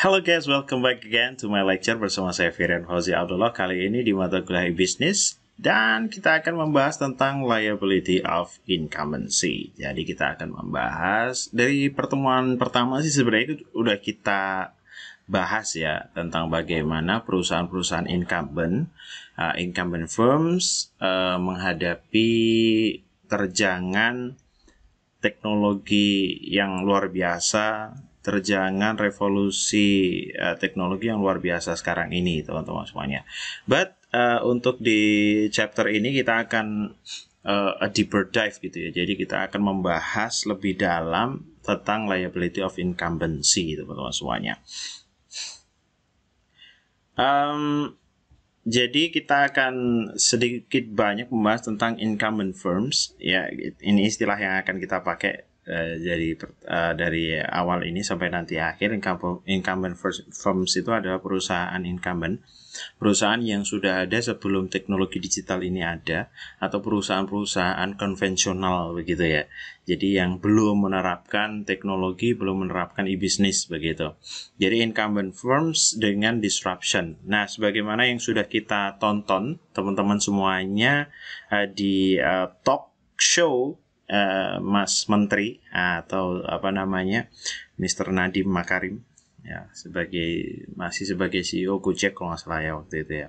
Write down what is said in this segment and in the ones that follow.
Hello guys, welcome back again to my lecture bersama saya Firian Fauzi Abdullah kali ini di mata kuliah e-business dan kita akan membahas tentang liability of incumbency. Jadi kita akan membahas dari pertemuan pertama sih sebenarnya itu udah kita bahas ya tentang bagaimana perusahaan-perusahaan incumbent, uh, incumbent firms uh, menghadapi terjangan teknologi yang luar biasa terjangan revolusi uh, teknologi yang luar biasa sekarang ini, teman-teman semuanya. But uh, untuk di chapter ini kita akan uh, a deeper dive gitu ya. Jadi kita akan membahas lebih dalam tentang liability of incumbency, teman-teman semuanya. Um, jadi kita akan sedikit banyak membahas tentang incumbent firms ya ini istilah yang akan kita pakai Eh, dari uh, dari awal ini sampai nanti akhir incumbent firms itu adalah perusahaan incumbent perusahaan yang sudah ada sebelum teknologi digital ini ada atau perusahaan-perusahaan konvensional begitu ya jadi yang belum menerapkan teknologi belum menerapkan e-business begitu jadi incumbent firms dengan disruption nah sebagaimana yang sudah kita tonton teman-teman semuanya uh, di uh, talk show Eh, Mas Menteri ah, atau apa namanya Mr. Nadiem Makarim ya sebagai masih sebagai CEO Gojek kalau nggak salah ya waktu itu ya.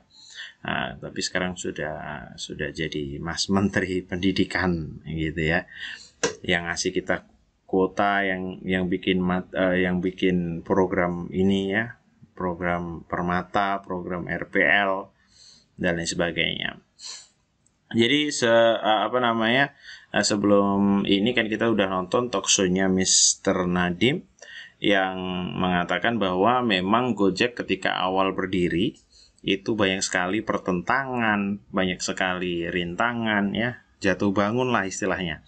Nah, tapi sekarang sudah sudah jadi Mas Menteri Pendidikan gitu ya yang ngasih kita kuota yang yang bikin mat, uh, yang bikin program ini ya program permata program RPL dan lain sebagainya jadi se eh, apa namanya Nah, sebelum ini kan kita udah nonton toksonya Mr. Nadim yang mengatakan bahwa memang Gojek ketika awal berdiri itu banyak sekali pertentangan, banyak sekali rintangan ya, jatuh bangun lah istilahnya.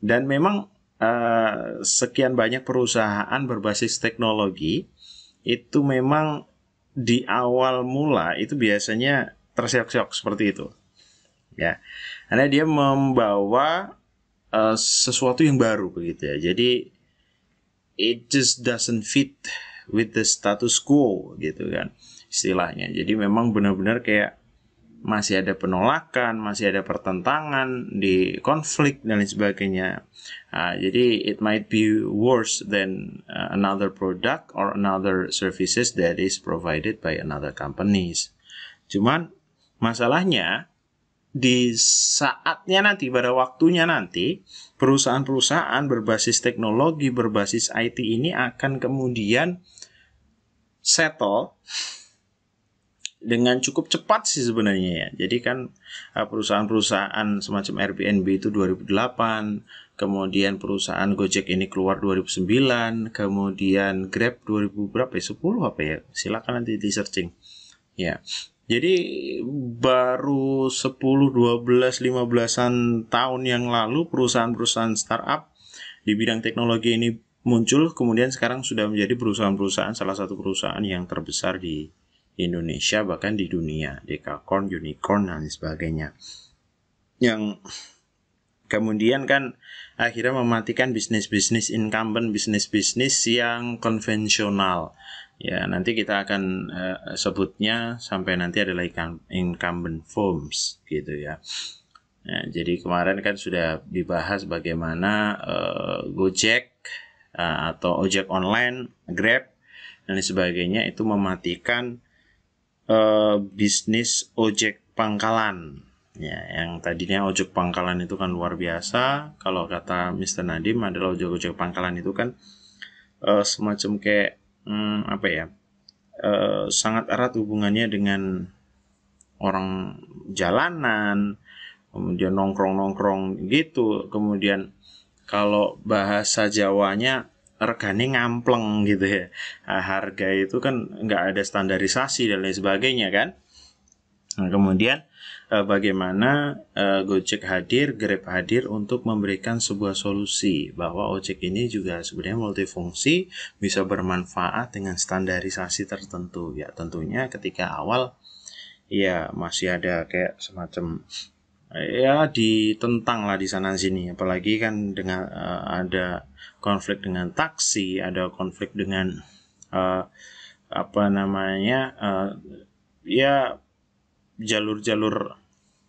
Dan memang eh, sekian banyak perusahaan berbasis teknologi itu memang di awal mula itu biasanya terseok-seok seperti itu. Ya. Karena dia membawa uh, sesuatu yang baru begitu ya. Jadi it just doesn't fit with the status quo gitu kan istilahnya. Jadi memang benar-benar kayak masih ada penolakan, masih ada pertentangan di konflik dan lain sebagainya. Uh, jadi it might be worse than uh, another product or another services that is provided by another companies. Cuman masalahnya di saatnya nanti, pada waktunya nanti, perusahaan-perusahaan berbasis teknologi, berbasis IT ini akan kemudian settle dengan cukup cepat sih sebenarnya ya. Jadi kan eh, perusahaan-perusahaan semacam Airbnb itu 2008, kemudian perusahaan Gojek ini keluar 2009, kemudian Grab 2000 berapa ya? 10 apa ya? Silakan nanti di searching. Ya. Jadi baru 10, 12, 15-an tahun yang lalu perusahaan-perusahaan startup di bidang teknologi ini muncul kemudian sekarang sudah menjadi perusahaan-perusahaan salah satu perusahaan yang terbesar di Indonesia bahkan di dunia decacorn, Unicorn dan sebagainya yang kemudian kan akhirnya mematikan bisnis-bisnis incumbent bisnis-bisnis yang konvensional Ya, nanti kita akan uh, sebutnya sampai nanti adalah incumbent firms gitu ya. Nah, jadi kemarin kan sudah dibahas bagaimana uh, Gojek uh, atau ojek online, Grab dan sebagainya itu mematikan uh, bisnis ojek pangkalan. Ya, yang tadinya ojek pangkalan itu kan luar biasa. Kalau kata Mr. Nadim adalah ojek-ojek pangkalan itu kan uh, semacam kayak hmm, apa ya e, sangat erat hubungannya dengan orang jalanan kemudian nongkrong nongkrong gitu kemudian kalau bahasa Jawanya regane ngampleng gitu ya harga itu kan nggak ada standarisasi dan lain sebagainya kan Nah, kemudian uh, bagaimana uh, Gojek hadir, Grab hadir untuk memberikan sebuah solusi bahwa ojek ini juga sebenarnya multifungsi, bisa bermanfaat dengan standarisasi tertentu. Ya, tentunya ketika awal ya masih ada kayak semacam eh, ya ditentang lah di sana sini apalagi kan dengan uh, ada konflik dengan taksi ada konflik dengan uh, apa namanya uh, ya jalur-jalur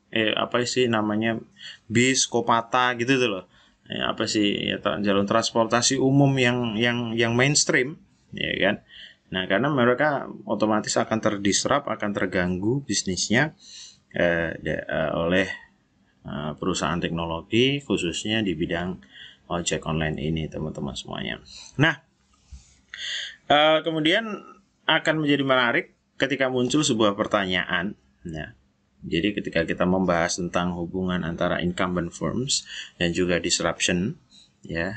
eh apa sih namanya bis kopata gitu tuh loh eh, apa sih ya, jalur transportasi umum yang yang yang mainstream ya kan nah karena mereka otomatis akan terdisrup akan terganggu bisnisnya eh, eh, oleh eh, perusahaan teknologi khususnya di bidang ojek online ini teman-teman semuanya nah eh, kemudian akan menjadi menarik ketika muncul sebuah pertanyaan Ya. Jadi ketika kita membahas tentang hubungan antara incumbent firms dan juga disruption, ya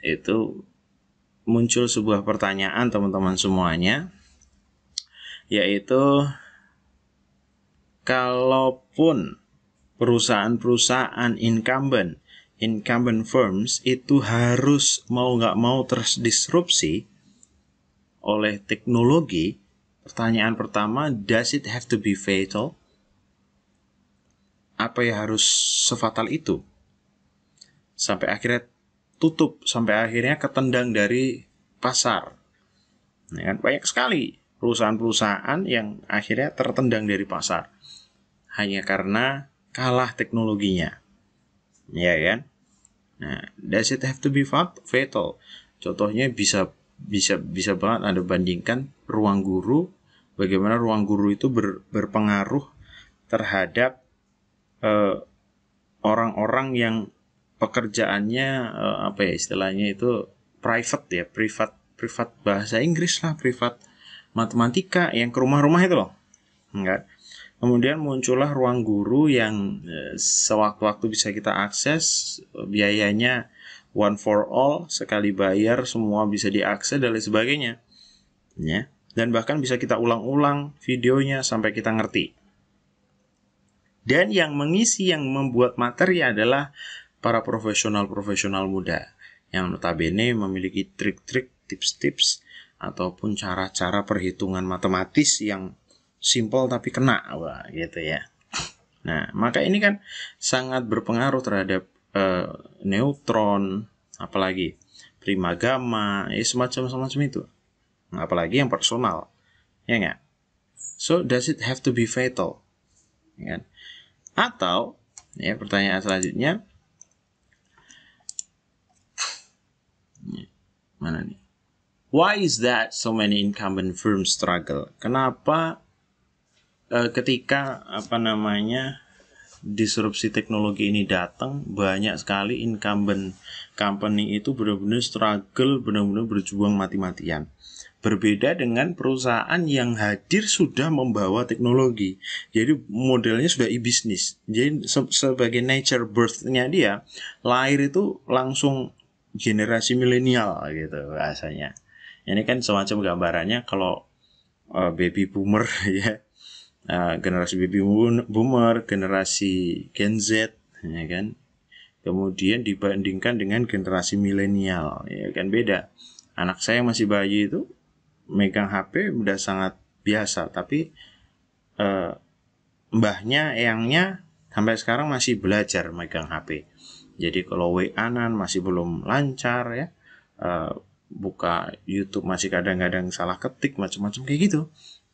itu muncul sebuah pertanyaan teman-teman semuanya, yaitu kalaupun perusahaan-perusahaan incumbent, incumbent firms itu harus mau nggak mau terdisrupsi oleh teknologi, Pertanyaan pertama, does it have to be fatal? Apa yang harus sefatal itu? Sampai akhirnya tutup, sampai akhirnya ketendang dari pasar. Nah, kan banyak sekali perusahaan-perusahaan yang akhirnya tertendang dari pasar. Hanya karena kalah teknologinya. Ya kan? Nah, does it have to be fatal? Contohnya bisa bisa bisa banget Anda bandingkan ruang guru, bagaimana ruang guru itu ber, berpengaruh terhadap orang eh, orang-orang yang pekerjaannya uh, apa ya istilahnya itu private ya, privat privat bahasa Inggris lah, privat matematika yang ke rumah-rumah itu loh. Enggak. Kemudian muncullah ruang guru yang eh, sewaktu-waktu bisa kita akses, biayanya one for all, sekali bayar semua bisa diakses dan lain sebagainya. Ya dan bahkan bisa kita ulang-ulang videonya sampai kita ngerti. Dan yang mengisi yang membuat materi adalah para profesional-profesional muda yang notabene memiliki trik-trik, tips-tips ataupun cara-cara perhitungan matematis yang simple tapi kena Wah, gitu ya. Nah, maka ini kan sangat berpengaruh terhadap eh, neutron apalagi primagama, ya semacam-semacam itu apalagi yang personal ya enggak? so does it have to be fatal ya kan? atau ya pertanyaan selanjutnya mana nih why is that so many incumbent firms struggle kenapa uh, ketika apa namanya disrupsi teknologi ini datang banyak sekali incumbent company itu benar-benar struggle benar-benar berjuang mati-matian Berbeda dengan perusahaan yang hadir sudah membawa teknologi. Jadi modelnya sudah e business Jadi se sebagai nature birth-nya dia, lahir itu langsung generasi milenial gitu rasanya. Ini kan semacam gambarannya kalau uh, baby boomer ya. Uh, generasi baby boomer, generasi Gen Z ya kan kemudian dibandingkan dengan generasi milenial ya kan beda anak saya masih bayi itu megang HP udah sangat biasa tapi uh, mbahnya eyangnya sampai sekarang masih belajar megang HP jadi kalau wa masih belum lancar ya uh, buka YouTube masih kadang-kadang salah ketik macam-macam kayak gitu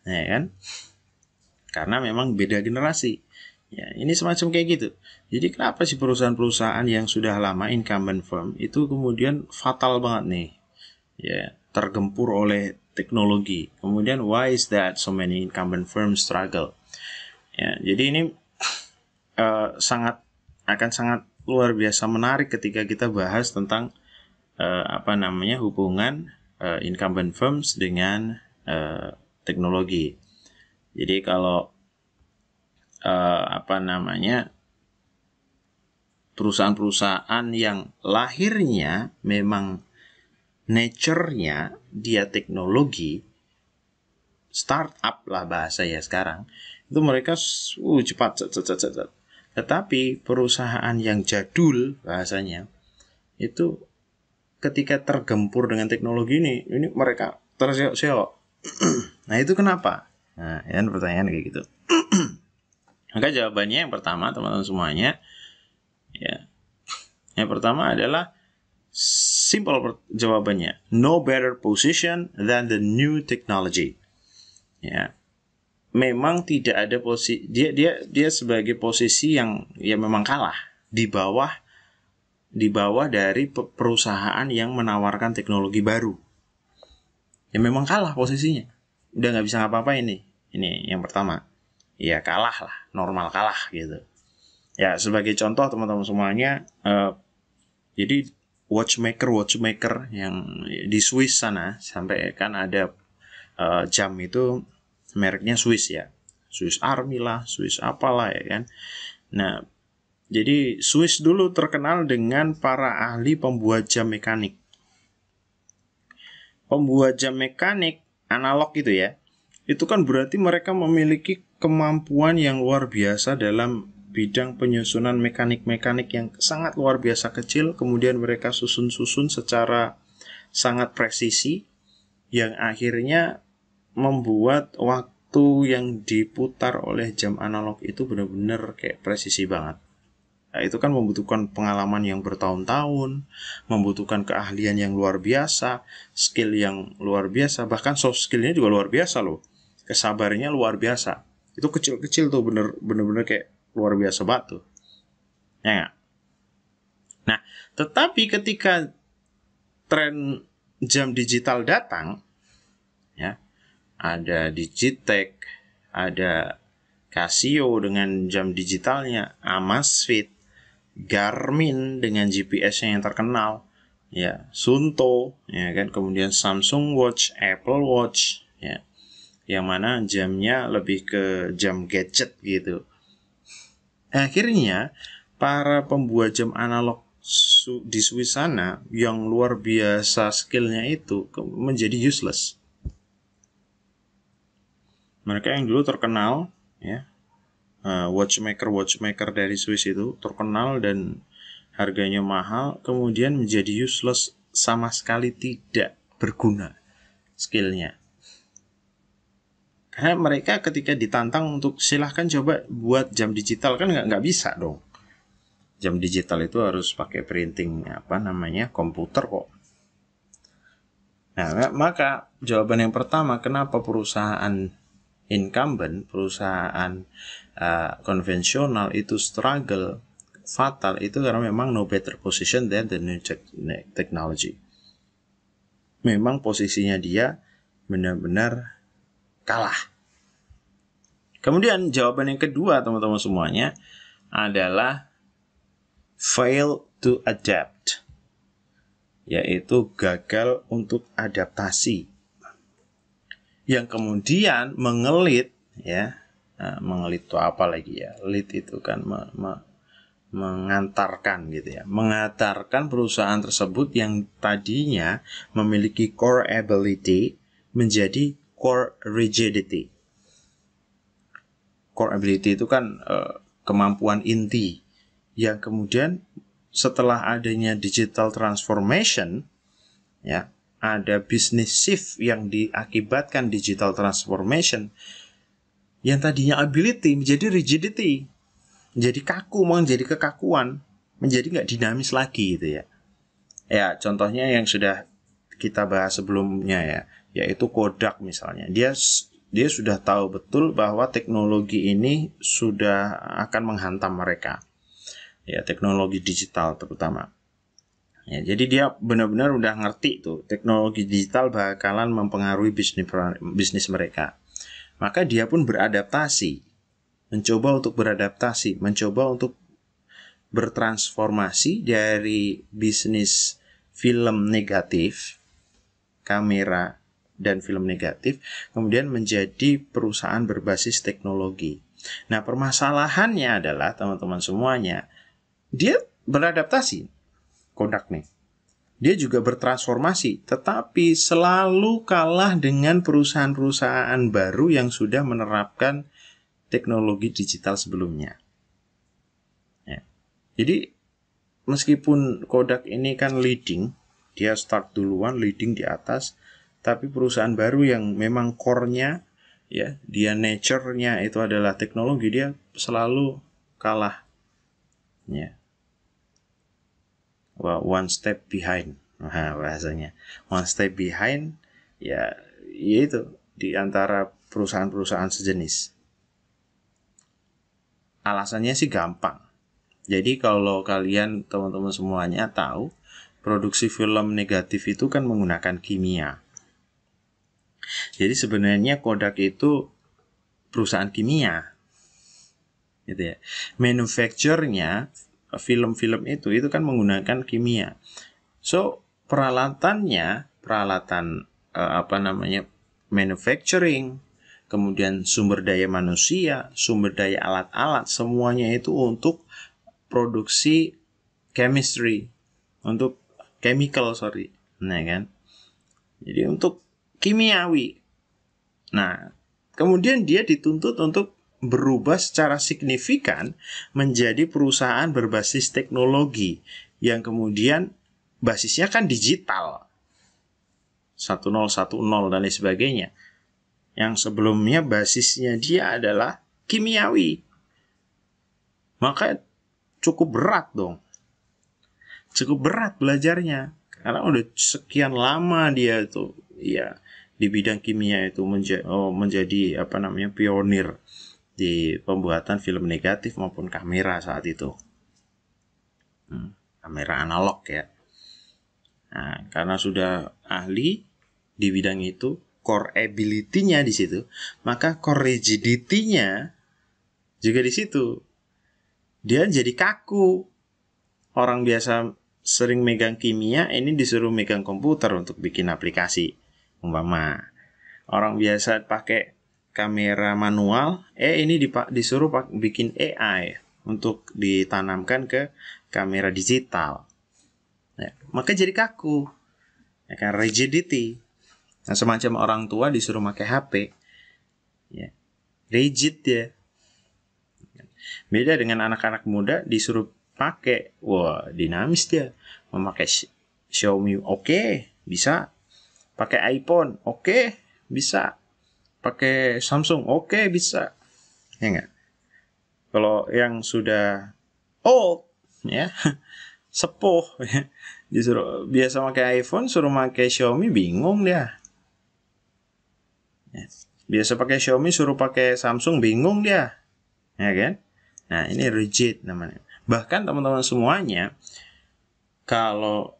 ya kan karena memang beda generasi ya ini semacam kayak gitu jadi kenapa sih perusahaan-perusahaan yang sudah lama incumbent firm itu kemudian fatal banget nih ya tergempur oleh teknologi. Kemudian why is that so many incumbent firms struggle? Ya, jadi ini uh, sangat akan sangat luar biasa menarik ketika kita bahas tentang uh, apa namanya hubungan uh, incumbent firms dengan uh, teknologi. Jadi kalau uh, apa namanya perusahaan-perusahaan yang lahirnya memang nature-nya dia teknologi startup lah bahasa ya sekarang itu mereka uh, cepat cepat cepat cepat tetapi perusahaan yang jadul bahasanya itu ketika tergempur dengan teknologi ini ini mereka terseok-seok nah itu kenapa nah yang pertanyaan kayak gitu maka jawabannya yang pertama teman-teman semuanya ya yang pertama adalah Simple jawabannya. No better position than the new technology. Ya. Memang tidak ada posisi dia dia dia sebagai posisi yang ya memang kalah di bawah di bawah dari perusahaan yang menawarkan teknologi baru. Ya memang kalah posisinya. Udah nggak bisa ngapa-ngapain ini Ini yang pertama. Ya kalah lah, normal kalah gitu. Ya sebagai contoh teman-teman semuanya, uh, jadi watchmaker watchmaker yang di Swiss sana sampai kan ada uh, jam itu mereknya Swiss ya Swiss Army lah Swiss apalah ya kan nah jadi Swiss dulu terkenal dengan para ahli pembuat jam mekanik pembuat jam mekanik analog gitu ya itu kan berarti mereka memiliki kemampuan yang luar biasa dalam bidang penyusunan mekanik-mekanik yang sangat luar biasa kecil, kemudian mereka susun-susun secara sangat presisi, yang akhirnya membuat waktu yang diputar oleh jam analog itu benar-benar kayak presisi banget. Nah, itu kan membutuhkan pengalaman yang bertahun-tahun, membutuhkan keahlian yang luar biasa, skill yang luar biasa, bahkan soft skillnya juga luar biasa loh. Kesabarnya luar biasa. Itu kecil-kecil tuh bener-bener kayak luar biasa batu, Ya gak? Nah, tetapi ketika tren jam digital datang, ya, ada Digitech, ada Casio dengan jam digitalnya, Amazfit, Garmin dengan GPS-nya yang terkenal, ya, Sunto, ya kan, kemudian Samsung Watch, Apple Watch, ya, yang mana jamnya lebih ke jam gadget gitu, Akhirnya, para pembuat jam analog di Swiss sana yang luar biasa skillnya itu menjadi useless. Mereka yang dulu terkenal, ya, eh, watchmaker watchmaker dari Swiss itu terkenal dan harganya mahal, kemudian menjadi useless sama sekali tidak berguna skillnya mereka ketika ditantang untuk silahkan coba buat jam digital kan nggak nggak bisa dong jam digital itu harus pakai printing apa namanya komputer kok nah maka jawaban yang pertama kenapa perusahaan incumbent perusahaan uh, konvensional itu struggle fatal itu karena memang no better position than the new technology memang posisinya dia benar-benar kalah. Kemudian jawaban yang kedua teman-teman semuanya adalah fail to adapt yaitu gagal untuk adaptasi yang kemudian mengelit ya nah, mengelit itu apa lagi ya lead itu kan me, me, mengantarkan gitu ya mengantarkan perusahaan tersebut yang tadinya memiliki core ability menjadi core rigidity. Core ability itu kan uh, kemampuan inti yang kemudian setelah adanya digital transformation ya ada business shift yang diakibatkan digital transformation yang tadinya ability menjadi rigidity menjadi kaku menjadi kekakuan menjadi nggak dinamis lagi gitu ya ya contohnya yang sudah kita bahas sebelumnya ya yaitu Kodak misalnya. Dia dia sudah tahu betul bahwa teknologi ini sudah akan menghantam mereka. Ya, teknologi digital terutama. Ya, jadi dia benar-benar udah ngerti tuh teknologi digital bakalan mempengaruhi bisnis bisnis mereka. Maka dia pun beradaptasi, mencoba untuk beradaptasi, mencoba untuk bertransformasi dari bisnis film negatif kamera dan film negatif kemudian menjadi perusahaan berbasis teknologi. Nah, permasalahannya adalah teman-teman semuanya dia beradaptasi kodak nih. Dia juga bertransformasi, tetapi selalu kalah dengan perusahaan-perusahaan baru yang sudah menerapkan teknologi digital sebelumnya. Ya. Jadi meskipun Kodak ini kan leading, dia start duluan leading di atas, tapi perusahaan baru yang memang core-nya ya dia nature-nya itu adalah teknologi dia selalu kalah ya well, one step behind nah, bahasanya one step behind ya yaitu di antara perusahaan-perusahaan sejenis alasannya sih gampang jadi kalau kalian teman-teman semuanya tahu produksi film negatif itu kan menggunakan kimia jadi sebenarnya Kodak itu perusahaan kimia. Gitu ya. Manufacturnya film-film itu itu kan menggunakan kimia. So, peralatannya, peralatan uh, apa namanya? manufacturing, kemudian sumber daya manusia, sumber daya alat-alat, semuanya itu untuk produksi chemistry, untuk chemical sorry, nah kan. Jadi untuk kimiawi. Nah, kemudian dia dituntut untuk berubah secara signifikan menjadi perusahaan berbasis teknologi yang kemudian basisnya kan digital. 1010 dan lain sebagainya. Yang sebelumnya basisnya dia adalah kimiawi. Maka cukup berat dong. Cukup berat belajarnya. Karena udah sekian lama dia itu. Ya, di bidang kimia itu menja oh, menjadi apa namanya pionir di pembuatan film negatif maupun kamera saat itu. Hmm, kamera analog ya. Nah, karena sudah ahli di bidang itu, core ability-nya di situ, maka core rigidity-nya juga di situ. Dia jadi kaku. Orang biasa sering megang kimia, ini disuruh megang komputer untuk bikin aplikasi umpama orang biasa pakai kamera manual eh ini disuruh pak bikin AI untuk ditanamkan ke kamera digital ya, maka jadi kaku ya kan rigidity nah semacam orang tua disuruh pakai HP ya rigid ya beda dengan anak-anak muda disuruh pakai wah dinamis dia memakai Xiaomi oke okay, bisa Pakai iPhone, oke, okay, bisa. Pakai Samsung, oke, okay, bisa. Ya enggak? Kalau yang sudah old, ya, sepuh, ya, disuruh biasa pakai iPhone, suruh pakai Xiaomi, bingung dia. Ya. Biasa pakai Xiaomi, suruh pakai Samsung, bingung dia. Ya kan? Nah, ini rigid namanya. Bahkan teman-teman semuanya, kalau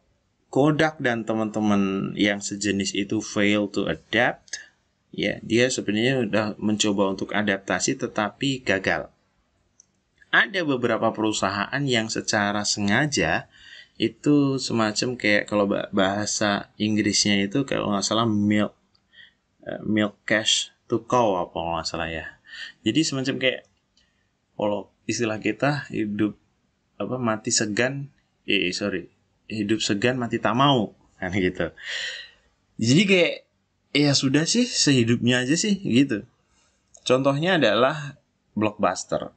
Kodak dan teman-teman yang sejenis itu fail to adapt, ya dia sebenarnya sudah mencoba untuk adaptasi tetapi gagal. Ada beberapa perusahaan yang secara sengaja itu semacam kayak kalau bahasa Inggrisnya itu kalau nggak salah milk eh, milk cash to cow apa nggak salah ya. Jadi semacam kayak kalau istilah kita hidup apa mati segan, eh sorry hidup segan mati tak mau kan gitu jadi kayak ya sudah sih sehidupnya aja sih gitu contohnya adalah blockbuster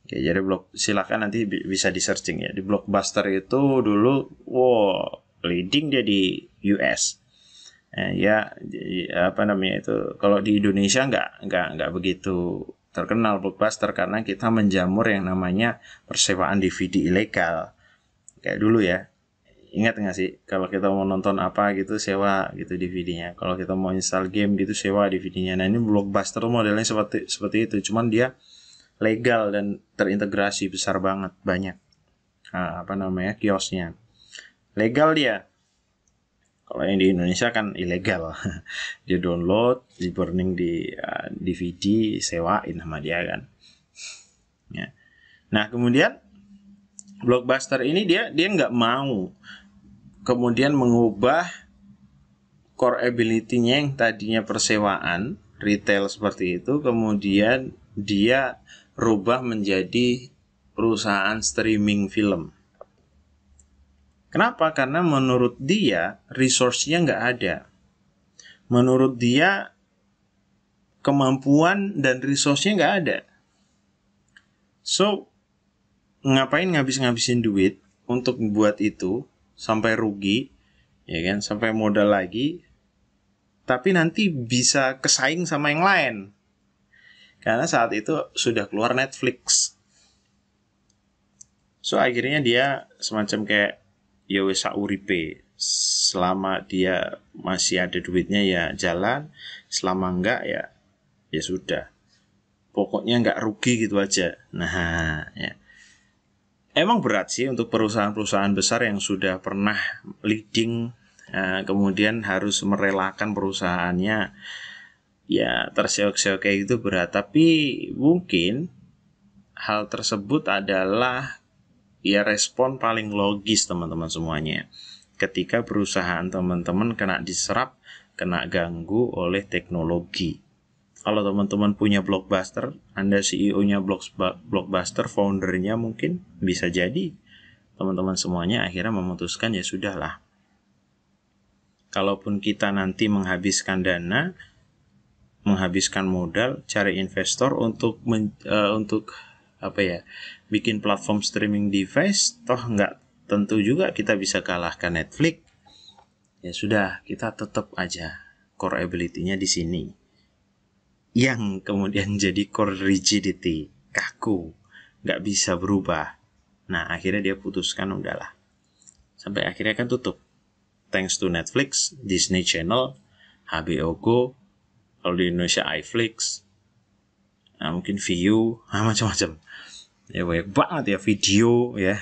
Oke, jadi blog silakan nanti bisa di searching ya di blockbuster itu dulu wow leading dia di US eh, ya apa namanya itu kalau di Indonesia nggak nggak nggak begitu terkenal blockbuster karena kita menjamur yang namanya persewaan DVD ilegal kayak dulu ya ingat nggak sih kalau kita mau nonton apa gitu sewa gitu DVD-nya kalau kita mau install game gitu sewa DVD-nya nah ini blockbuster modelnya seperti seperti itu cuman dia legal dan terintegrasi besar banget banyak nah, apa namanya kiosnya legal dia kalau yang di Indonesia kan ilegal dia download di burning di uh, ah, DVD sewain sama dia kan ya nah kemudian blockbuster ini dia dia nggak mau kemudian mengubah core ability-nya yang tadinya persewaan retail seperti itu kemudian dia rubah menjadi perusahaan streaming film. Kenapa? Karena menurut dia resource-nya nggak ada. Menurut dia kemampuan dan resource-nya nggak ada. So, ngapain ngabis-ngabisin duit untuk buat itu sampai rugi ya kan sampai modal lagi tapi nanti bisa kesaing sama yang lain karena saat itu sudah keluar Netflix so akhirnya dia semacam kayak yowes ya uripe selama dia masih ada duitnya ya jalan selama enggak ya ya sudah pokoknya enggak rugi gitu aja nah ya emang berat sih untuk perusahaan-perusahaan besar yang sudah pernah leading eh, kemudian harus merelakan perusahaannya ya terseok-seok kayak gitu berat tapi mungkin hal tersebut adalah ya respon paling logis teman-teman semuanya ketika perusahaan teman-teman kena diserap kena ganggu oleh teknologi kalau teman-teman punya blockbuster, Anda CEO-nya blockbuster, foundernya mungkin bisa jadi teman-teman semuanya akhirnya memutuskan ya sudahlah. Kalaupun kita nanti menghabiskan dana, menghabiskan modal, cari investor untuk men, uh, untuk apa ya, bikin platform streaming device, toh nggak tentu juga kita bisa kalahkan Netflix. Ya sudah, kita tetap aja core ability-nya di sini yang kemudian jadi core rigidity, kaku, nggak bisa berubah. Nah, akhirnya dia putuskan udahlah. Sampai akhirnya kan tutup. Thanks to Netflix, Disney Channel, HBO Go, kalau di Indonesia iFlix, nah, mungkin Viu, nah, macam-macam. Ya banyak banget ya video ya.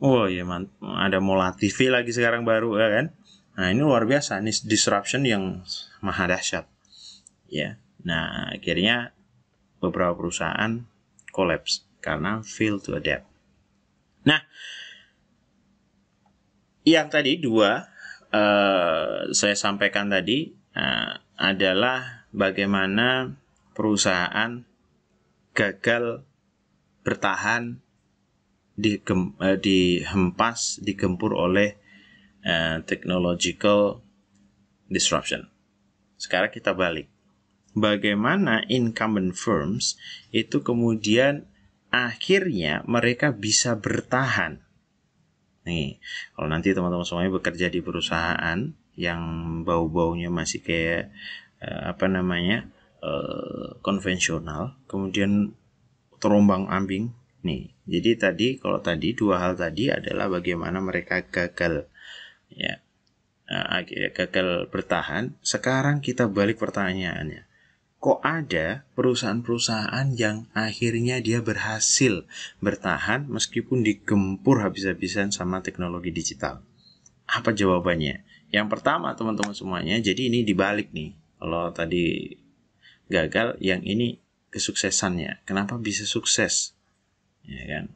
oh, ya man- ada Mola TV lagi sekarang baru ya kan. Nah ini luar biasa, ini disruption yang maha dahsyat. Ya, Nah, akhirnya beberapa perusahaan kolaps karena fail to adapt. Nah, yang tadi dua uh, saya sampaikan tadi uh, adalah bagaimana perusahaan gagal bertahan di uh, eh, dihempas, digempur oleh uh, technological disruption. Sekarang kita balik bagaimana incumbent firms itu kemudian akhirnya mereka bisa bertahan. Nih, kalau nanti teman-teman semuanya bekerja di perusahaan yang bau-baunya masih kayak eh, apa namanya eh, konvensional, kemudian terombang ambing. Nih, jadi tadi kalau tadi dua hal tadi adalah bagaimana mereka gagal, ya eh, gagal bertahan. Sekarang kita balik pertanyaannya kok ada perusahaan-perusahaan yang akhirnya dia berhasil bertahan meskipun digempur habis-habisan sama teknologi digital? Apa jawabannya? Yang pertama teman-teman semuanya, jadi ini dibalik nih. Kalau tadi gagal, yang ini kesuksesannya. Kenapa bisa sukses? Ya kan?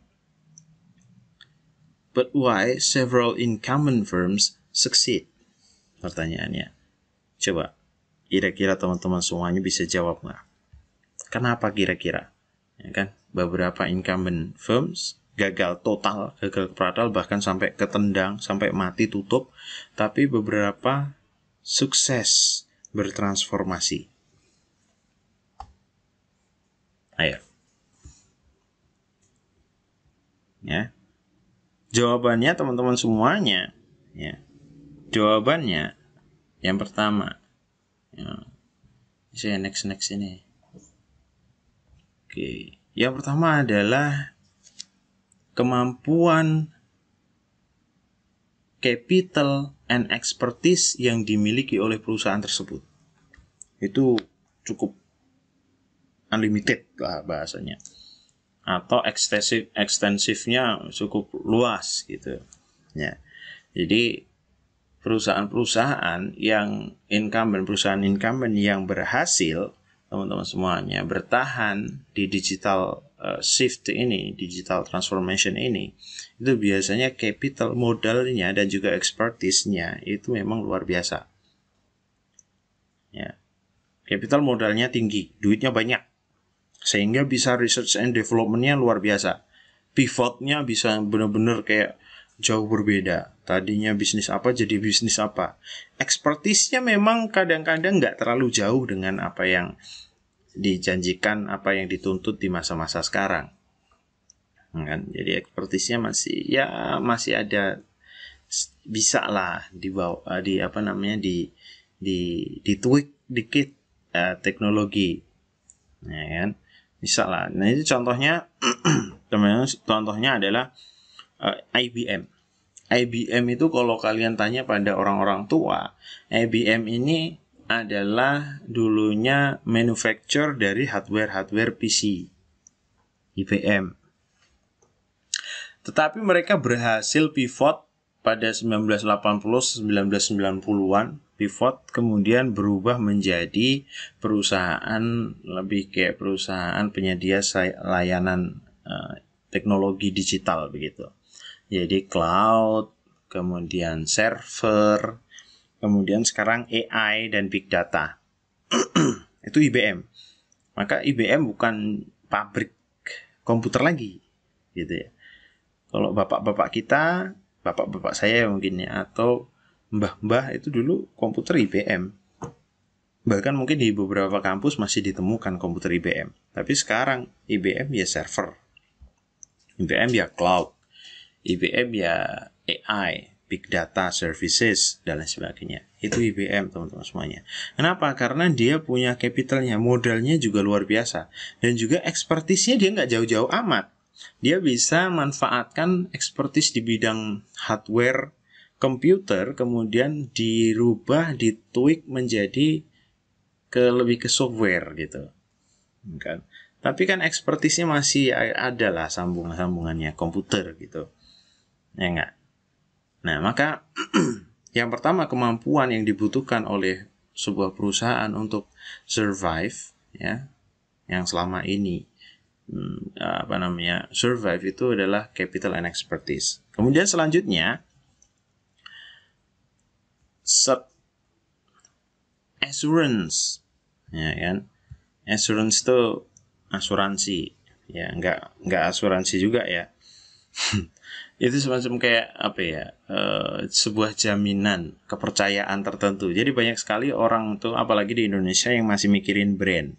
But why several incumbent firms succeed? Pertanyaannya. Coba Kira-kira teman-teman semuanya bisa jawab nggak? Kenapa kira-kira? Ya kan? Beberapa incumbent firms gagal total, gagal total bahkan sampai ketendang, sampai mati tutup, tapi beberapa sukses bertransformasi. Ayo. Ya. Jawabannya teman-teman semuanya, ya. Jawabannya yang pertama, ya saya next next ini oke yang pertama adalah kemampuan capital and expertise yang dimiliki oleh perusahaan tersebut itu cukup unlimited lah bahasanya atau ekstensif ekstensifnya cukup luas gitu ya jadi perusahaan-perusahaan yang incumbent, perusahaan incumbent yang berhasil, teman-teman semuanya bertahan di digital uh, shift ini, digital transformation ini, itu biasanya capital modalnya dan juga expertise-nya itu memang luar biasa. Ya. Capital modalnya tinggi, duitnya banyak. Sehingga bisa research and development-nya luar biasa. Pivotnya bisa benar-benar kayak jauh berbeda. Tadinya bisnis apa jadi bisnis apa. Ekspertisnya memang kadang-kadang nggak terlalu jauh dengan apa yang dijanjikan, apa yang dituntut di masa-masa sekarang. Kan? Jadi ekspertisnya masih ya masih ada bisa lah di bawah eh, di apa namanya di di tweak dikit eh, teknologi, ya kan? Bisa lah. Nah itu contohnya, teman contohnya adalah Eh, IBM. IBM itu kalau kalian tanya pada orang-orang tua, IBM ini adalah dulunya manufacturer dari hardware-hardware PC. IBM. Tetapi mereka berhasil pivot pada 1980-1990-an, pivot kemudian berubah menjadi perusahaan lebih kayak perusahaan penyedia layanan uh, teknologi digital begitu. Jadi cloud, kemudian server, kemudian sekarang AI dan big data. itu IBM. Maka IBM bukan pabrik komputer lagi, gitu ya. Kalau bapak-bapak kita, bapak-bapak saya mungkin ya, atau mbah-mbah itu dulu komputer IBM. Bahkan mungkin di beberapa kampus masih ditemukan komputer IBM. Tapi sekarang IBM ya server. IBM ya cloud. IBM e ya AI, Big Data Services dan lain sebagainya. Itu IBM e teman-teman semuanya. Kenapa? Karena dia punya capitalnya, modalnya juga luar biasa dan juga ekspertisnya dia nggak jauh-jauh amat. Dia bisa manfaatkan ekspertis di bidang hardware komputer kemudian dirubah, ditweak menjadi ke lebih ke software gitu. Kan? Tapi kan ekspertisnya masih ada lah sambungan-sambungannya komputer gitu. Ya enggak? Nah, maka yang pertama kemampuan yang dibutuhkan oleh sebuah perusahaan untuk survive ya yang selama ini hmm, apa namanya survive itu adalah capital and expertise. Kemudian selanjutnya sub assurance ya kan assurance itu asuransi ya nggak nggak asuransi juga ya itu semacam kayak apa ya uh, sebuah jaminan kepercayaan tertentu jadi banyak sekali orang tuh apalagi di Indonesia yang masih mikirin brand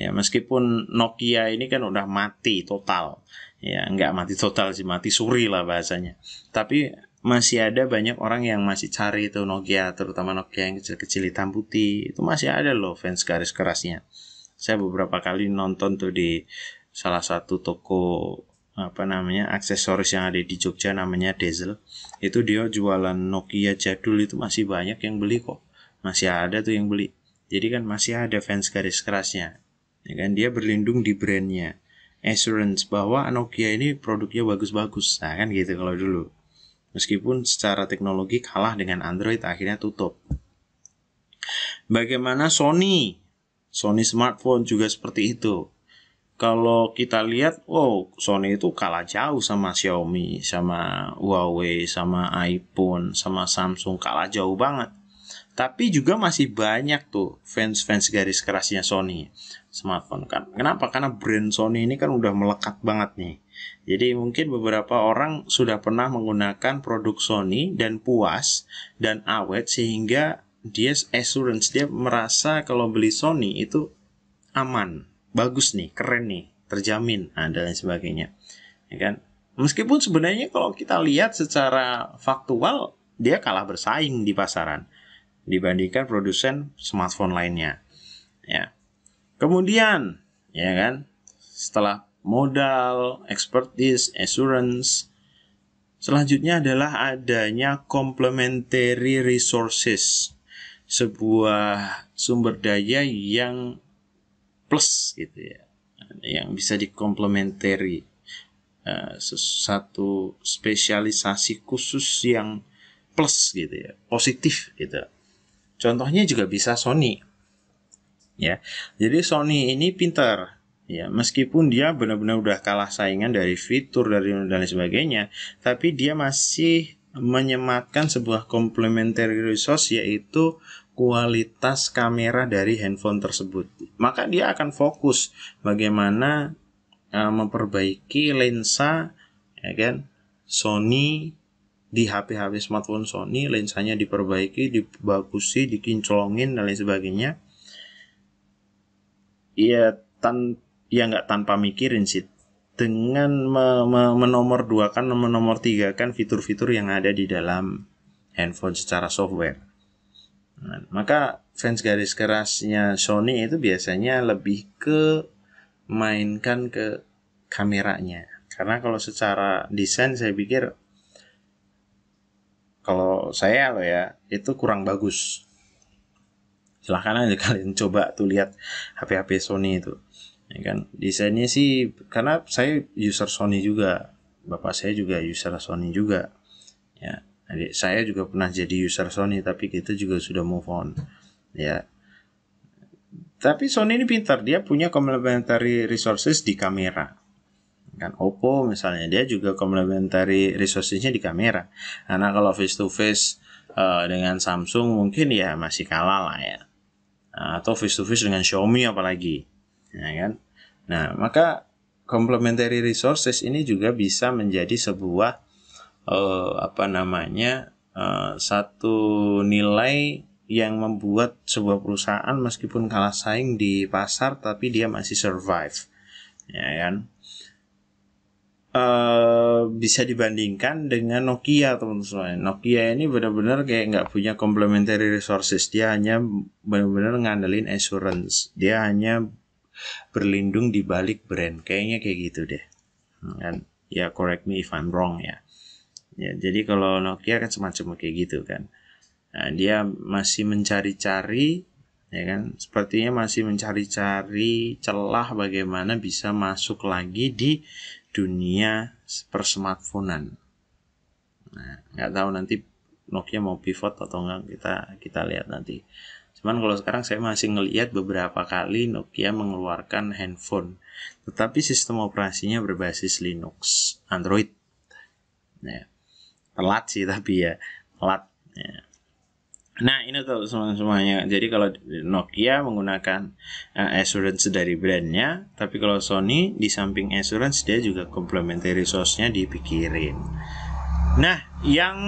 ya meskipun Nokia ini kan udah mati total ya nggak mati total sih mati suri lah bahasanya tapi masih ada banyak orang yang masih cari itu Nokia terutama Nokia yang kecil-kecil hitam putih itu masih ada loh fans garis kerasnya saya beberapa kali nonton tuh di salah satu toko apa namanya aksesoris yang ada di Jogja namanya Diesel itu dia jualan Nokia jadul itu masih banyak yang beli kok masih ada tuh yang beli jadi kan masih ada fans garis kerasnya ya kan dia berlindung di brandnya assurance bahwa Nokia ini produknya bagus-bagus nah kan gitu kalau dulu meskipun secara teknologi kalah dengan Android akhirnya tutup bagaimana Sony Sony smartphone juga seperti itu kalau kita lihat, wow, Sony itu kalah jauh sama Xiaomi, sama Huawei, sama iPhone, sama Samsung, kalah jauh banget. Tapi juga masih banyak tuh fans-fans garis kerasnya Sony smartphone kan. Kenapa? Karena brand Sony ini kan udah melekat banget nih. Jadi mungkin beberapa orang sudah pernah menggunakan produk Sony dan puas dan awet sehingga dia assurance dia merasa kalau beli Sony itu aman bagus nih, keren nih, terjamin nah, dan lain sebagainya. Ya kan? Meskipun sebenarnya kalau kita lihat secara faktual dia kalah bersaing di pasaran dibandingkan produsen smartphone lainnya. Ya. Kemudian, ya kan, setelah modal, expertise, assurance, selanjutnya adalah adanya complementary resources, sebuah sumber daya yang plus gitu ya yang bisa dikomplementari uh, satu spesialisasi khusus yang plus gitu ya positif gitu contohnya juga bisa Sony ya jadi Sony ini pintar ya meskipun dia benar-benar udah kalah saingan dari fitur dari dan lain sebagainya tapi dia masih menyematkan sebuah complementary resource yaitu kualitas kamera dari handphone tersebut. Maka dia akan fokus bagaimana uh, memperbaiki lensa ya kan Sony di HP-HP smartphone Sony lensanya diperbaiki, dibagusi, dikinclongin dan lain sebagainya. Iya tan ya nggak tanpa mikirin sih dengan me me menomor dua kan menomor tiga kan fitur-fitur yang ada di dalam handphone secara software Nah, maka fans garis kerasnya Sony itu biasanya lebih ke mainkan ke kameranya. Karena kalau secara desain saya pikir kalau saya lo ya itu kurang bagus. Silahkan aja kalian coba tuh lihat HP-HP Sony itu. Ya kan desainnya sih karena saya user Sony juga. Bapak saya juga user Sony juga. Ya, jadi, saya juga pernah jadi user Sony tapi kita juga sudah move on. Ya. Tapi Sony ini pintar, dia punya complementary resources di kamera. Kan Oppo misalnya dia juga complementary resourcesnya di kamera. Karena kalau face to face uh, dengan Samsung mungkin ya masih kalah lah ya. Atau face to face dengan Xiaomi apalagi. Ya kan? Nah, maka complementary resources ini juga bisa menjadi sebuah uh, apa namanya uh, satu nilai yang membuat sebuah perusahaan meskipun kalah saing di pasar tapi dia masih survive ya kan Uh, bisa dibandingkan dengan Nokia teman-teman. Nokia ini benar-benar kayak nggak punya complementary resources. Dia hanya benar-benar ngandelin assurance. Dia hanya berlindung di balik brand. Kayaknya kayak gitu deh. Hmm, kan? Ya correct me if I'm wrong ya. Ya, jadi kalau Nokia kan semacam kayak gitu kan. Nah, dia masih mencari-cari ya kan sepertinya masih mencari-cari celah bagaimana bisa masuk lagi di dunia persmartphonean. Nah, nggak tahu nanti Nokia mau pivot atau enggak kita kita lihat nanti. Cuman kalau sekarang saya masih ngelihat beberapa kali Nokia mengeluarkan handphone, tetapi sistem operasinya berbasis Linux, Android. Nah, telat sih tapi ya telat ya. Nah ini tuh semua semuanya. Jadi kalau Nokia menggunakan uh, assurance dari brandnya, tapi kalau Sony di samping assurance dia juga complementary source-nya dipikirin. Nah yang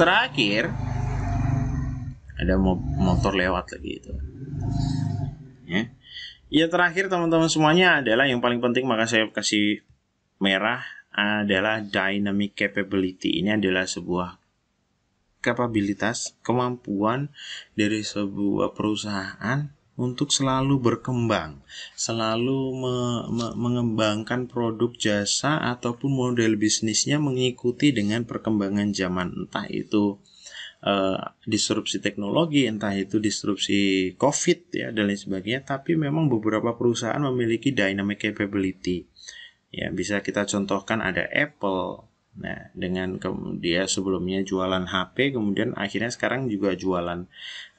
terakhir ada motor lewat lagi itu. Ya, ya terakhir teman-teman semuanya adalah yang paling penting maka saya kasih merah adalah dynamic capability. Ini adalah sebuah kapabilitas, kemampuan dari sebuah perusahaan untuk selalu berkembang, selalu me me mengembangkan produk jasa ataupun model bisnisnya mengikuti dengan perkembangan zaman entah itu uh, disrupsi teknologi, entah itu disrupsi COVID ya dan lain sebagainya, tapi memang beberapa perusahaan memiliki dynamic capability Ya, bisa kita contohkan ada Apple. Nah, dengan dia sebelumnya jualan HP, kemudian akhirnya sekarang juga jualan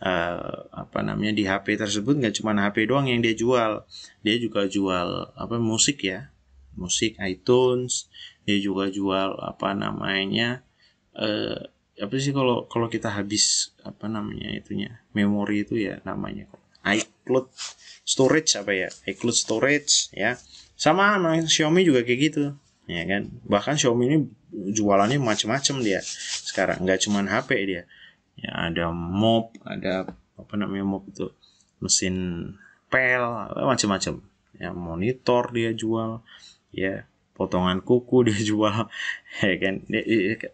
uh, apa namanya di HP tersebut nggak cuma HP doang yang dia jual, dia juga jual apa musik ya, musik iTunes, dia juga jual apa namanya uh, apa sih kalau kalau kita habis apa namanya itunya memori itu ya namanya iCloud storage apa ya iCloud storage ya sama sama Xiaomi juga kayak gitu ya kan bahkan Xiaomi ini jualannya macam-macam dia sekarang nggak cuman HP dia ya ada mop ada apa namanya mop itu mesin pel macam-macam ya monitor dia jual ya potongan kuku dia jual ya kan dia,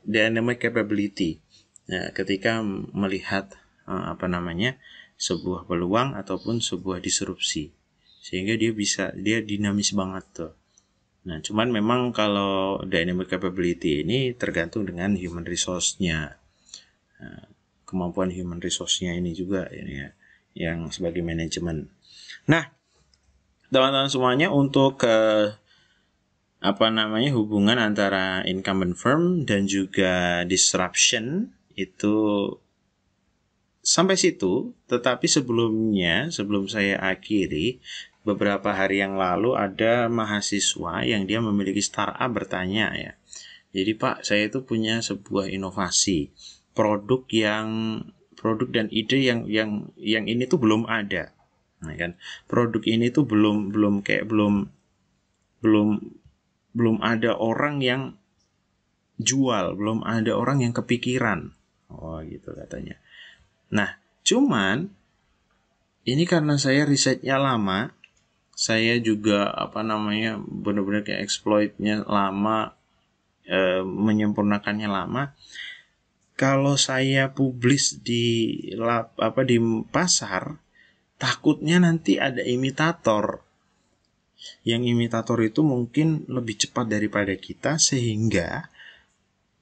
dia namanya capability ya, ketika melihat eh, apa namanya sebuah peluang ataupun sebuah disrupsi sehingga dia bisa dia dinamis banget tuh nah cuman memang kalau dynamic capability ini tergantung dengan human resource-nya nah, kemampuan human resource-nya ini juga ini ya yang sebagai manajemen nah teman-teman semuanya untuk ke apa namanya hubungan antara incumbent firm dan juga disruption itu sampai situ tetapi sebelumnya sebelum saya akhiri beberapa hari yang lalu ada mahasiswa yang dia memiliki startup bertanya ya. Jadi Pak, saya itu punya sebuah inovasi, produk yang produk dan ide yang yang yang ini tuh belum ada. Nah, kan produk ini tuh belum belum kayak belum belum belum ada orang yang jual, belum ada orang yang kepikiran. Oh, gitu katanya. Nah, cuman ini karena saya risetnya lama, saya juga apa namanya benar-benar kayak exploitnya lama e, menyempurnakannya lama kalau saya publis di lap apa di pasar takutnya nanti ada imitator yang imitator itu mungkin lebih cepat daripada kita sehingga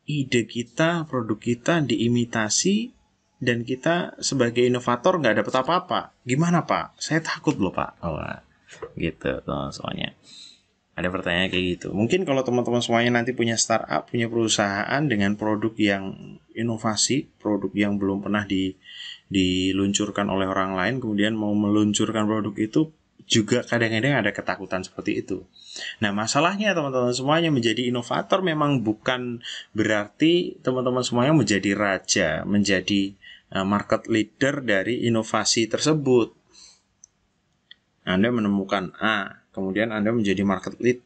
ide kita produk kita diimitasi dan kita sebagai inovator nggak dapat apa-apa gimana pak saya takut loh pak oh, gitu teman semuanya ada pertanyaan kayak gitu mungkin kalau teman-teman semuanya nanti punya startup punya perusahaan dengan produk yang inovasi produk yang belum pernah di diluncurkan oleh orang lain kemudian mau meluncurkan produk itu juga kadang-kadang ada ketakutan seperti itu. Nah, masalahnya teman-teman semuanya menjadi inovator memang bukan berarti teman-teman semuanya menjadi raja, menjadi eh, market leader dari inovasi tersebut. Anda menemukan A, kemudian Anda menjadi market lead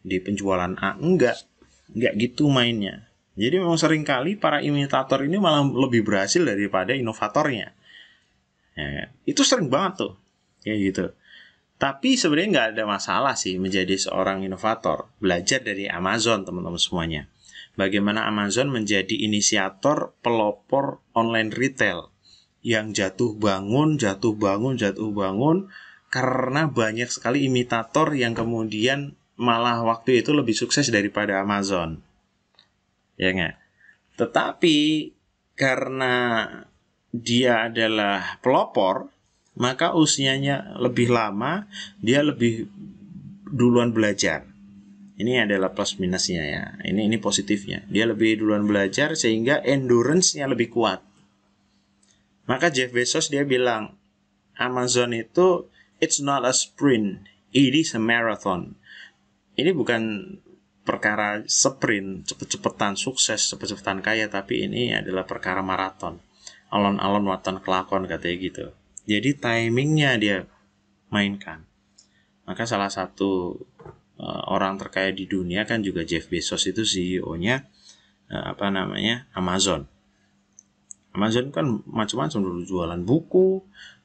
di penjualan A. Enggak, enggak gitu mainnya. Jadi memang seringkali para imitator ini malah lebih berhasil daripada inovatornya. Ya, itu sering banget tuh, kayak gitu. Tapi sebenarnya nggak ada masalah sih menjadi seorang inovator. Belajar dari Amazon, teman-teman semuanya. Bagaimana Amazon menjadi inisiator pelopor online retail yang jatuh bangun, jatuh bangun, jatuh bangun, karena banyak sekali imitator yang kemudian malah waktu itu lebih sukses daripada Amazon. Ya nggak? Tetapi karena dia adalah pelopor, maka usianya lebih lama, dia lebih duluan belajar. Ini adalah plus minusnya ya. Ini ini positifnya. Dia lebih duluan belajar sehingga endurance-nya lebih kuat. Maka Jeff Bezos dia bilang Amazon itu It's not a sprint, it is a marathon. Ini bukan perkara sprint, cepet-cepetan sukses, cepet-cepetan kaya, tapi ini adalah perkara maraton. Alon-alon watan kelakon katanya gitu. Jadi timingnya dia mainkan. Maka salah satu uh, orang terkaya di dunia kan juga Jeff Bezos itu CEO-nya uh, eh, apa namanya Amazon. Amazon kan macam-macam dulu jualan buku,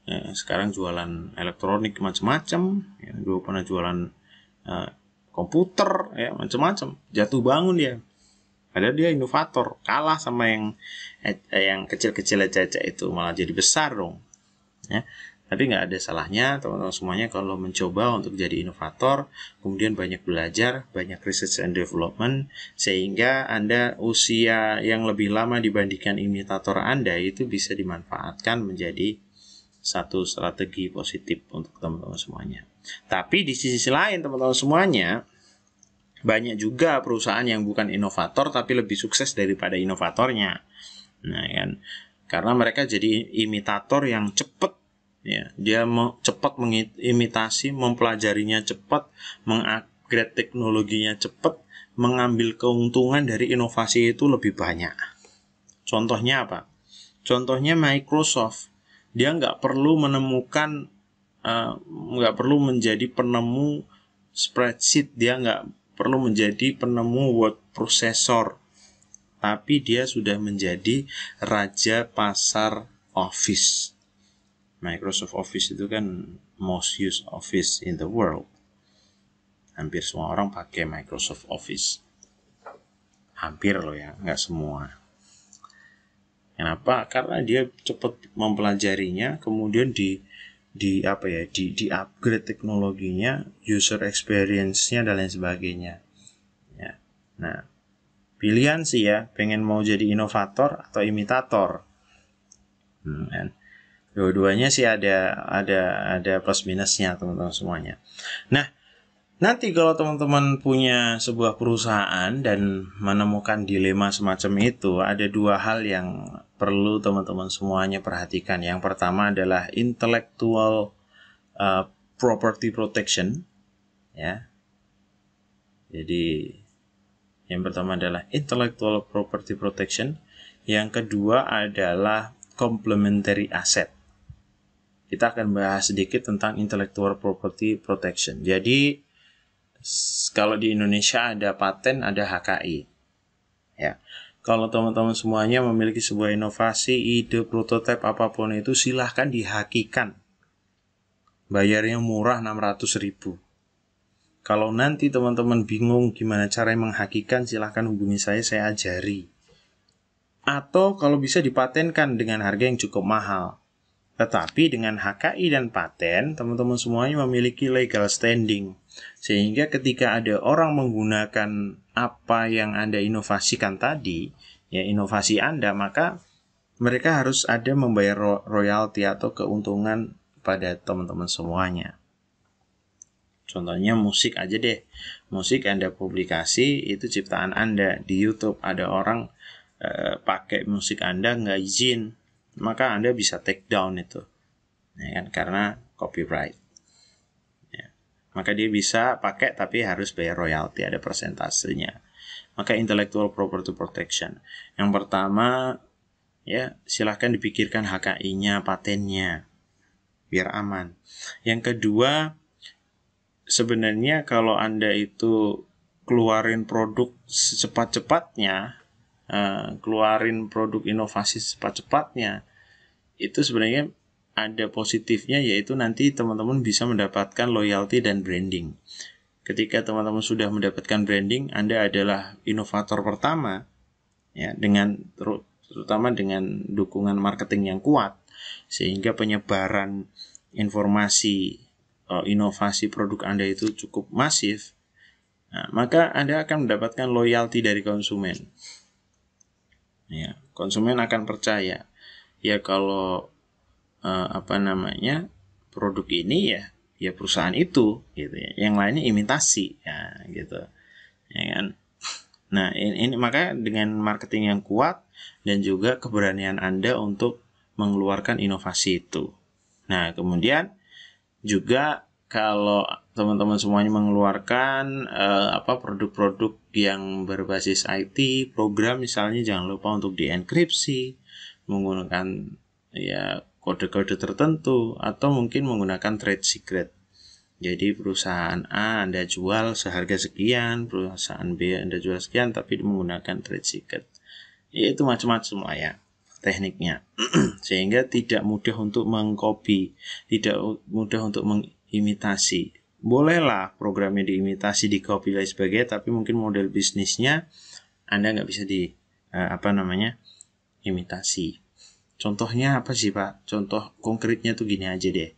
ya, sekarang jualan elektronik macam-macam ya, dulu pernah jualan uh, komputer ya macam-macam jatuh bangun dia padahal dia inovator kalah sama yang eh, eh yang kecil-kecil aja itu malah jadi besar dong ya tapi nggak ada salahnya teman-teman semuanya kalau mencoba untuk jadi inovator, kemudian banyak belajar, banyak research and development, sehingga Anda usia yang lebih lama dibandingkan imitator Anda itu bisa dimanfaatkan menjadi satu strategi positif untuk teman-teman semuanya. Tapi di sisi lain teman-teman semuanya banyak juga perusahaan yang bukan inovator tapi lebih sukses daripada inovatornya. Nah, kan karena mereka jadi imitator yang cepat ya. Dia cepat mengimitasi, mempelajarinya cepat, mengupgrade teknologinya cepat, mengambil keuntungan dari inovasi itu lebih banyak. Contohnya apa? Contohnya Microsoft dia nggak perlu menemukan eh, nggak uh, perlu menjadi penemu spreadsheet dia nggak perlu menjadi penemu word processor tapi dia sudah menjadi raja pasar office Microsoft Office itu kan most used office in the world hampir semua orang pakai Microsoft Office hampir loh ya nggak semua Kenapa? Karena dia cepat mempelajarinya, kemudian di di apa ya, di di upgrade teknologinya, user experience-nya dan lain sebagainya. Ya. Nah, pilihan sih ya, pengen mau jadi inovator atau imitator. Hmm, kan? Dua-duanya sih ada ada ada plus minusnya teman-teman semuanya. Nah, Nanti kalau teman-teman punya sebuah perusahaan dan menemukan dilema semacam itu, ada dua hal yang perlu teman-teman semuanya perhatikan. Yang pertama adalah intellectual uh, property protection, ya. Jadi yang pertama adalah intellectual property protection, yang kedua adalah complementary asset. Kita akan bahas sedikit tentang intellectual property protection. Jadi kalau di Indonesia ada paten, ada HKI. Ya. Kalau teman-teman semuanya memiliki sebuah inovasi, ide, prototipe apapun itu silahkan dihakikan. Bayarnya murah 600 ribu. Kalau nanti teman-teman bingung gimana cara menghakikan, silahkan hubungi saya, saya ajari. Atau kalau bisa dipatenkan dengan harga yang cukup mahal. Tetapi dengan HKI dan paten, teman-teman semuanya memiliki legal standing sehingga ketika ada orang menggunakan apa yang Anda inovasikan tadi, ya inovasi Anda, maka mereka harus ada membayar royalti atau keuntungan pada teman-teman semuanya. Contohnya musik aja deh. Musik Anda publikasi itu ciptaan Anda di YouTube ada orang e, pakai musik Anda nggak izin, maka Anda bisa take down itu. Ya kan? Karena copyright. Maka dia bisa pakai tapi harus bayar royalti, ada persentasenya. Maka intellectual property protection. Yang pertama, ya silahkan dipikirkan HKI-nya, patennya, biar aman. Yang kedua, sebenarnya kalau Anda itu keluarin produk secepat-cepatnya, eh, keluarin produk inovasi secepat-cepatnya, itu sebenarnya ada positifnya yaitu nanti teman-teman bisa mendapatkan loyalty dan branding. Ketika teman-teman sudah mendapatkan branding, Anda adalah inovator pertama ya dengan terutama dengan dukungan marketing yang kuat sehingga penyebaran informasi eh, inovasi produk Anda itu cukup masif. Nah, maka Anda akan mendapatkan loyalty dari konsumen. Ya, konsumen akan percaya. Ya kalau uh, apa namanya produk ini ya ya perusahaan itu gitu ya yang lainnya imitasi ya gitu ya kan nah ini, ini makanya dengan marketing yang kuat dan juga keberanian anda untuk mengeluarkan inovasi itu nah kemudian juga kalau teman-teman semuanya mengeluarkan uh, apa produk-produk yang berbasis IT program misalnya jangan lupa untuk dienkripsi menggunakan ya kode-kode tertentu atau mungkin menggunakan trade secret. Jadi perusahaan A Anda jual seharga sekian, perusahaan B Anda jual sekian tapi menggunakan trade secret. Itu macam-macam lah ya tekniknya. Sehingga tidak mudah untuk mengcopy, tidak mudah untuk mengimitasi. Bolehlah programnya diimitasi, di copy dan sebagainya, tapi mungkin model bisnisnya Anda nggak bisa di eh, apa namanya imitasi Contohnya apa sih Pak? Contoh konkretnya tuh gini aja deh.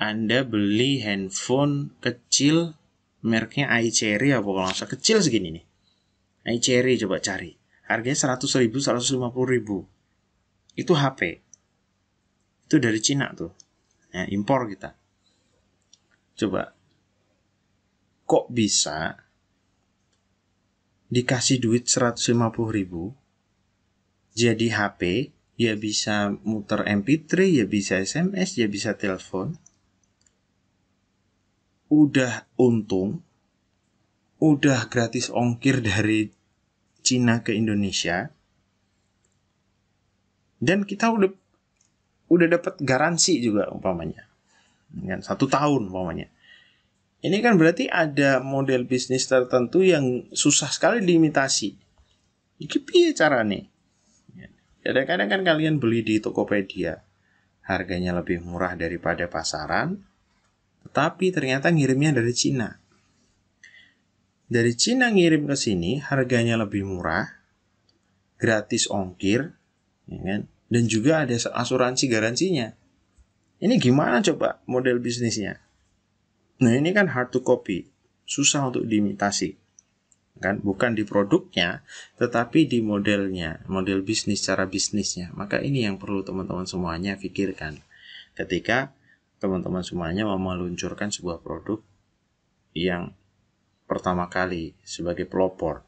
Anda beli handphone kecil merknya iCherry apa kalau nggak kecil segini nih. iCherry coba cari. Harganya 100 ribu, 150 ribu. Itu HP. Itu dari Cina tuh. Ya, impor kita. Coba. Kok bisa dikasih duit 150 ribu jadi HP ya bisa muter MP3, ya bisa SMS, ya bisa telepon. Udah untung, udah gratis ongkir dari Cina ke Indonesia. Dan kita udah udah dapat garansi juga umpamanya. dengan satu tahun umpamanya. Ini kan berarti ada model bisnis tertentu yang susah sekali diimitasi. Iki piye carane? Kadang-kadang ya, kan kalian beli di Tokopedia, harganya lebih murah daripada pasaran, tetapi ternyata ngirimnya dari Cina. Dari Cina ngirim ke sini harganya lebih murah, gratis ongkir, ya kan? dan juga ada asuransi garansinya. Ini gimana coba model bisnisnya? Nah ini kan hard to copy, susah untuk diimitasi kan bukan di produknya tetapi di modelnya model bisnis cara bisnisnya maka ini yang perlu teman-teman semuanya pikirkan ketika teman-teman semuanya mau meluncurkan sebuah produk yang pertama kali sebagai pelopor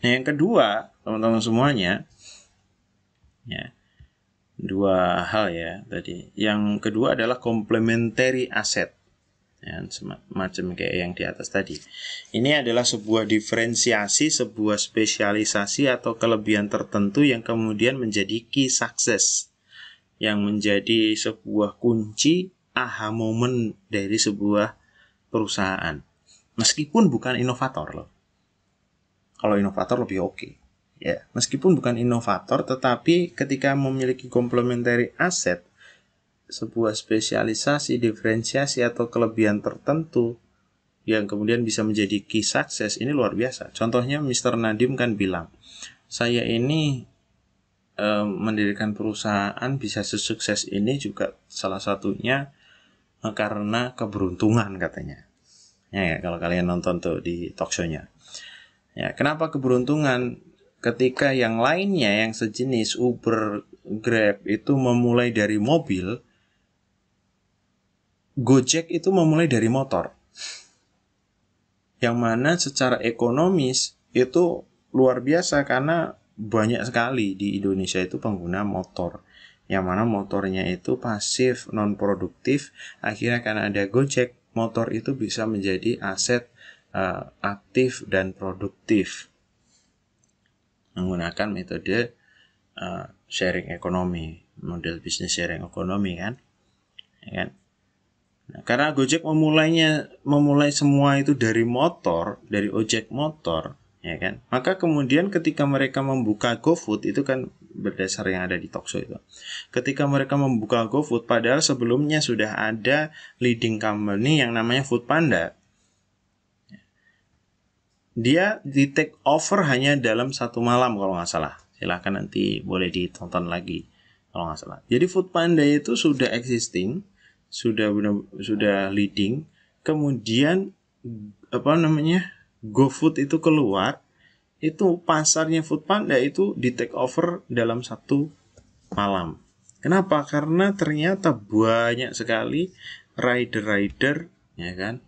nah yang kedua teman-teman semuanya ya dua hal ya tadi yang kedua adalah complementary asset ya, macam kayak yang di atas tadi. Ini adalah sebuah diferensiasi, sebuah spesialisasi atau kelebihan tertentu yang kemudian menjadi key success yang menjadi sebuah kunci aha moment dari sebuah perusahaan. Meskipun bukan inovator loh. Kalau inovator lebih oke. Okay. Ya, meskipun bukan inovator tetapi ketika memiliki complementary aset sebuah spesialisasi, diferensiasi atau kelebihan tertentu yang kemudian bisa menjadi key success ini luar biasa. Contohnya Mr. Nadim kan bilang, saya ini e, mendirikan perusahaan bisa sesukses ini juga salah satunya e, karena keberuntungan katanya. Ya, ya kalau kalian nonton tuh di talk show-nya. Ya, kenapa keberuntungan ketika yang lainnya yang sejenis Uber, Grab itu memulai dari mobil, Gojek itu memulai dari motor. Yang mana secara ekonomis itu luar biasa karena banyak sekali di Indonesia itu pengguna motor. Yang mana motornya itu pasif, non produktif, akhirnya karena ada Gojek, motor itu bisa menjadi aset uh, aktif dan produktif. Menggunakan metode uh, sharing ekonomi, model bisnis sharing ekonomi kan. Ya kan? Nah, karena Gojek memulainya memulai semua itu dari motor, dari ojek motor, ya kan? Maka kemudian ketika mereka membuka GoFood itu kan berdasar yang ada di Tokso itu. Ketika mereka membuka GoFood padahal sebelumnya sudah ada leading company yang namanya Food Panda. Dia di take over hanya dalam satu malam kalau nggak salah. Silahkan nanti boleh ditonton lagi kalau nggak salah. Jadi Food Panda itu sudah existing, sudah benar sudah leading kemudian apa namanya GoFood itu keluar itu pasarnya food panda itu di take over dalam satu malam. Kenapa? Karena ternyata banyak sekali rider-rider ya kan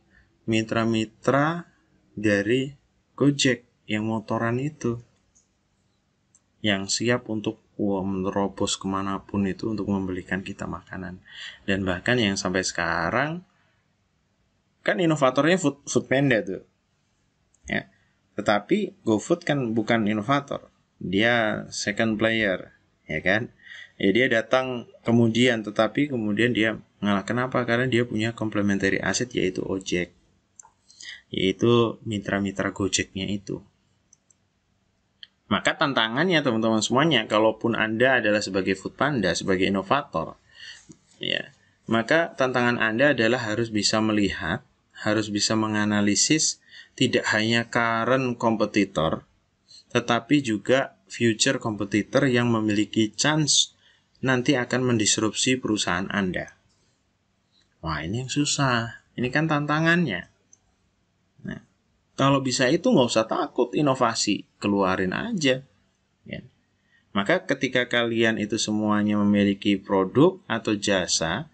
mitra-mitra dari Gojek yang motoran itu yang siap untuk menerobos kemanapun itu untuk membelikan kita makanan. Dan bahkan yang sampai sekarang, kan inovatornya food, food panda tuh. Ya. Tetapi GoFood kan bukan inovator. Dia second player, ya kan? Ya dia datang kemudian, tetapi kemudian dia ngalah. Kenapa? Karena dia punya complementary asset yaitu Ojek. Yaitu mitra-mitra Gojeknya itu. Maka tantangannya teman-teman semuanya, kalaupun Anda adalah sebagai food panda, sebagai inovator, ya, maka tantangan Anda adalah harus bisa melihat, harus bisa menganalisis tidak hanya current kompetitor, tetapi juga future kompetitor yang memiliki chance nanti akan mendisrupsi perusahaan Anda. Wah, ini yang susah. Ini kan tantangannya. Kalau bisa itu nggak usah takut inovasi, keluarin aja. Ya. Maka ketika kalian itu semuanya memiliki produk atau jasa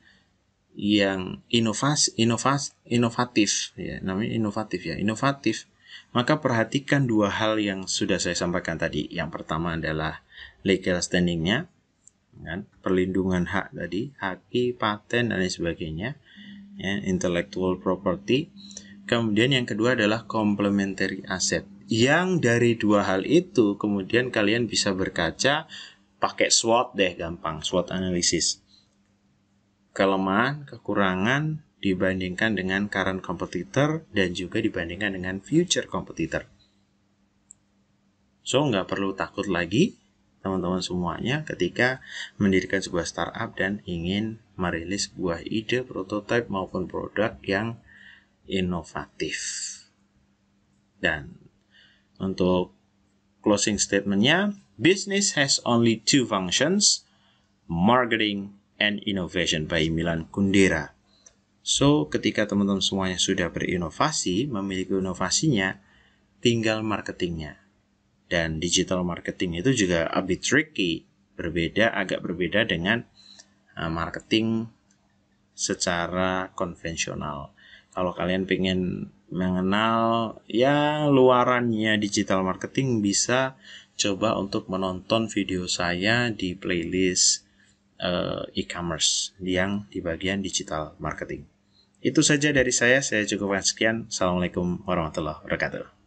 yang inovasi, inovasi, inovatif, ya namanya inovatif ya, inovatif, maka perhatikan dua hal yang sudah saya sampaikan tadi. Yang pertama adalah legal standingnya, kan? perlindungan hak tadi, haki, paten dan lain sebagainya, ya, intellectual property. Kemudian yang kedua adalah complementary asset. Yang dari dua hal itu kemudian kalian bisa berkaca pakai SWOT deh gampang, SWOT analisis. Kelemahan, kekurangan dibandingkan dengan current competitor dan juga dibandingkan dengan future competitor. So, nggak perlu takut lagi teman-teman semuanya ketika mendirikan sebuah startup dan ingin merilis sebuah ide, prototipe maupun produk yang inovatif. Dan untuk closing statementnya, business has only two functions, marketing and innovation by Milan Kundera. So, ketika teman-teman semuanya sudah berinovasi, memiliki inovasinya, tinggal marketingnya. Dan digital marketing itu juga a bit tricky, berbeda, agak berbeda dengan uh, marketing secara konvensional kalau kalian pengen mengenal ya luarannya digital marketing bisa coba untuk menonton video saya di playlist uh, e-commerce yang di bagian digital marketing. Itu saja dari saya, saya cukup sekian. Assalamualaikum warahmatullahi wabarakatuh.